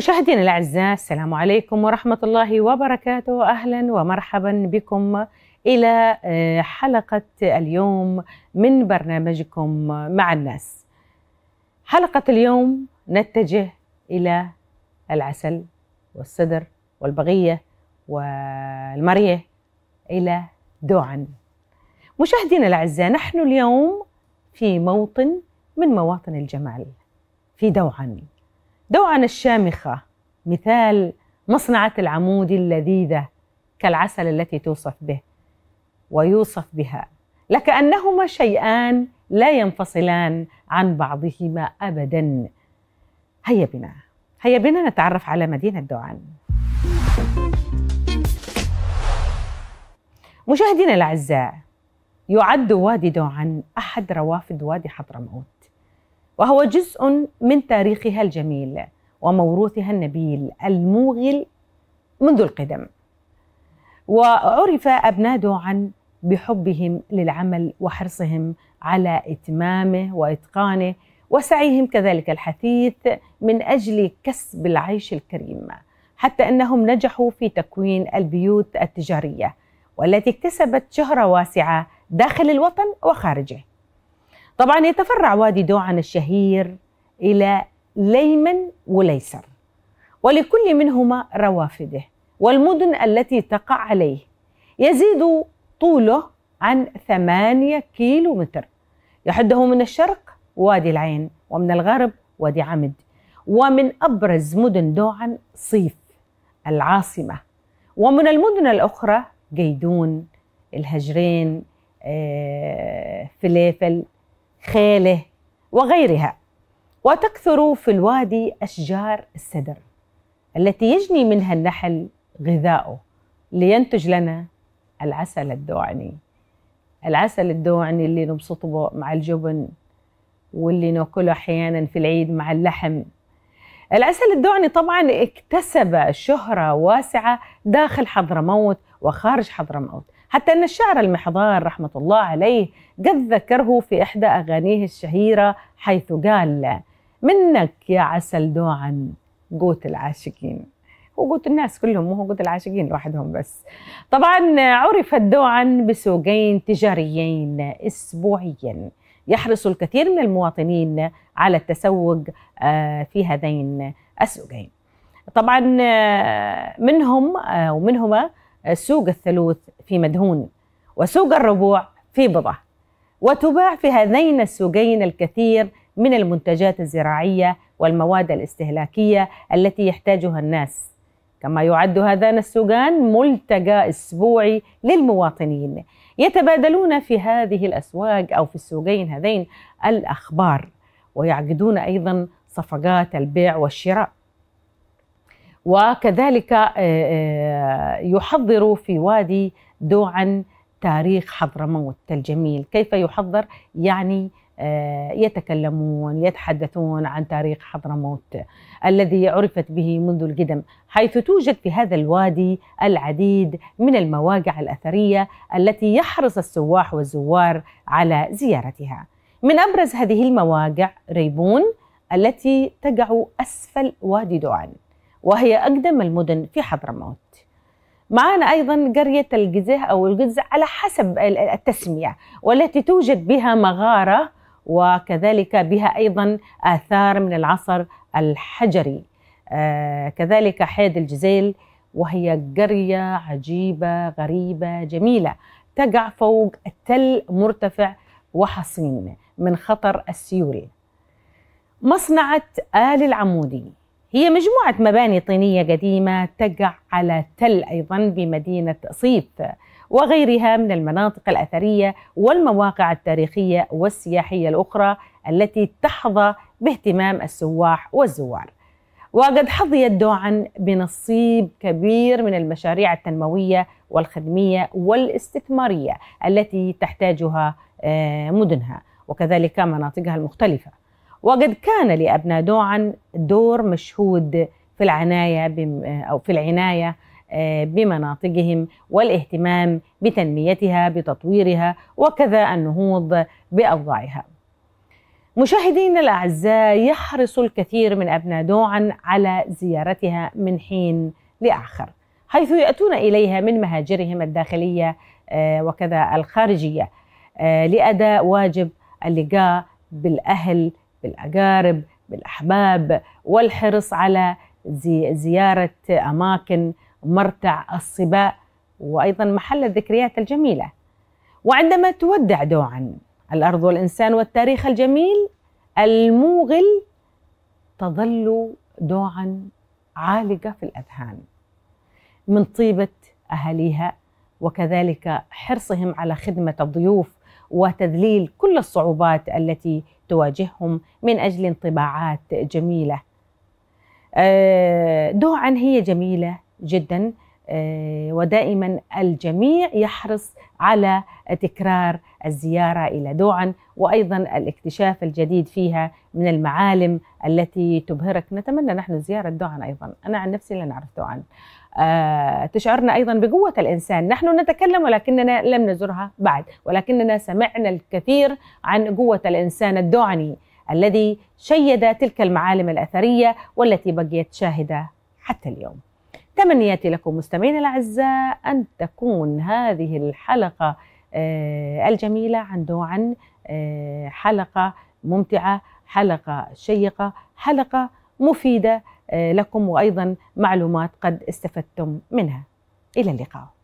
مشاهدينا الاعزاء السلام عليكم ورحمه الله وبركاته اهلا ومرحبا بكم الى آه، حلقه اليوم من برنامجكم مع الناس. حلقه اليوم نتجه الى العسل والصدر والبغيه والمريه الى دوعا. مشاهدينا الاعزاء نحن اليوم في موطن من مواطن الجمال في دوعا دوعنا الشامخة مثال مصنعة العمود اللذيذة كالعسل التي توصف به ويوصف بها لكأنهما شيئان لا ينفصلان عن بعضهما أبدا هيا بنا هيا بنا نتعرف على مدينة دوعان مشاهدينا الأعزاء يعد وادي دوعن أحد روافد وادي حضرموت وهو جزء من تاريخها الجميل وموروثها النبيل الموغل منذ القدم وعرف ابناء دوعن بحبهم للعمل وحرصهم على إتمامه وإتقانه وسعيهم كذلك الحثيث من أجل كسب العيش الكريم حتى أنهم نجحوا في تكوين البيوت التجارية والتي اكتسبت شهرة واسعة داخل الوطن وخارجه طبعا يتفرع وادي دوعن الشهير إلى ليمن وليسر ولكل منهما روافده والمدن التي تقع عليه يزيد طوله عن ثمانية كيلو متر يحده من الشرق وادي العين ومن الغرب وادي عمد ومن أبرز مدن دوعا صيف العاصمة ومن المدن الأخرى جيدون الهجرين آه، فليفل خيله وغيرها وتكثر في الوادي أشجار السدر التي يجني منها النحل غذاؤه لينتج لنا العسل الدوعني العسل الدوعني اللي نبسطه مع الجبن واللي ناكله أحيانا في العيد مع اللحم العسل الدوعني طبعا اكتسب شهرة واسعة داخل حضرموت وخارج حضرموت حتى أن الشاعر المحضار رحمة الله عليه قد ذكره في إحدى أغانيه الشهيرة حيث قال منك يا عسل دوعا قوت العاشقين هو قوت الناس كلهم مو قوت العاشقين لوحدهم بس طبعا عرفت دوعا بسوقين تجاريين أسبوعيا يحرص الكثير من المواطنين على التسوق آه، في هذين السوقين طبعا آه، منهم آه، ومنهما سوق الثلوث في مدهون وسوق الربوع في بضة وتباع في هذين السوقين الكثير من المنتجات الزراعية والمواد الاستهلاكية التي يحتاجها الناس كما يعد هذان السوقان ملتقى اسبوعي للمواطنين يتبادلون في هذه الاسواق او في السوقين هذين الاخبار ويعقدون ايضا صفقات البيع والشراء وكذلك آه، آه، يحضر في وادي دوعا تاريخ حضرموت الجميل كيف يحضر يعني آه، يتكلمون يتحدثون عن تاريخ حضرموت الذي عرفت به منذ القدم حيث توجد في هذا الوادي العديد من المواقع الأثرية التي يحرص السواح والزوار على زيارتها من أبرز هذه المواقع ريبون التي تقع أسفل وادي دوعان وهي أقدم المدن في حضرموت معنا أيضا قرية الجزه أو الجزء على حسب التسمية والتي توجد بها مغارة وكذلك بها أيضا آثار من العصر الحجري آه، كذلك حيد الجزيل وهي قرية عجيبة غريبة جميلة تقع فوق التل مرتفع وحصين من خطر السيول مصنعة آل العمودي هي مجموعة مباني طينية قديمة تقع على تل أيضا بمدينة صيف وغيرها من المناطق الأثرية والمواقع التاريخية والسياحية الأخرى التي تحظى باهتمام السواح والزوار وقد حظيت دوعا بنصيب كبير من المشاريع التنموية والخدمية والاستثمارية التي تحتاجها آه، مدنها وكذلك مناطقها المختلفة وقد كان لأبناء دوعا دور مشهود في العناية أو في العناية آه، بمناطقهم والاهتمام بتنميتها بتطويرها وكذا النهوض بأوضاعها مشاهدينا الأعزاء يحرص الكثير من أبناء دوعا على زيارتها من حين لآخر حيث يأتون إليها من مهاجرهم الداخلية آه، وكذا الخارجية آه، لأداء واجب اللقاء بالأهل بالأقارب بالأحباب والحرص على زيارة أماكن مرتع الصباء وأيضا محل الذكريات الجميلة وعندما تودع دوعا الأرض والإنسان والتاريخ الجميل الموغل تظل دوعا عالقة في الأذهان من طيبة أهاليها وكذلك حرصهم على خدمة الضيوف وتذليل كل الصعوبات التي تواجههم من اجل انطباعات جميله. آه، دوعا هي جميله جدا آه، ودائما الجميع يحرص على تكرار الزياره الى دوعا وايضا الاكتشاف الجديد فيها من المعالم التي تبهرك نتمنى نحن زياره دوعا ايضا انا عن نفسي لن اعرف دوعا آه، تشعرنا ايضا بقوه الانسان، نحن نتكلم ولكننا لم نزرها بعد، ولكننا سمعنا الكثير عن قوه الانسان الدعني الذي شيد تلك المعالم الاثريه والتي بقيت شاهده حتى اليوم. تمنياتي لكم مستمعينا الاعزاء ان تكون هذه الحلقه آه، الجميله عن عن آه، حلقه ممتعه حلقه شيقه حلقه مفيده آه، لكم وايضا معلومات قد استفدتم منها الى اللقاء